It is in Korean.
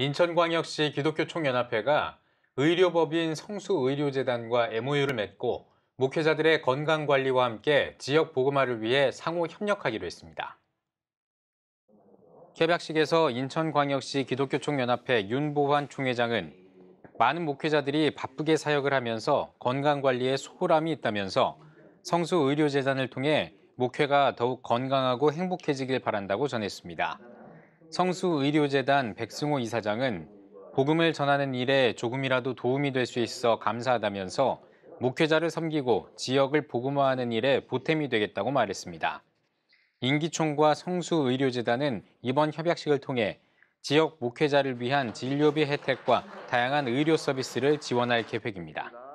인천광역시 기독교총연합회가 의료법인 성수의료재단과 MOU를 맺고 목회자들의 건강관리와 함께 지역 보음화를 위해 상호 협력하기로 했습니다. 개박식에서 인천광역시 기독교총연합회 윤보환 총회장은 많은 목회자들이 바쁘게 사역을 하면서 건강관리에 소홀함이 있다면서 성수의료재단을 통해 목회가 더욱 건강하고 행복해지길 바란다고 전했습니다. 성수의료재단 백승호 이사장은 복음을 전하는 일에 조금이라도 도움이 될 수 있어 감사하다면서 목회자를 섬기고 지역을 복음화하는 일에 보탬이 되겠다고 말했습니다. 인기총과 성수의료재단은 이번 협약식을 통해 지역 목회자를 위한 진료비 혜택과 다양한 의료 서비스를 지원할 계획입니다.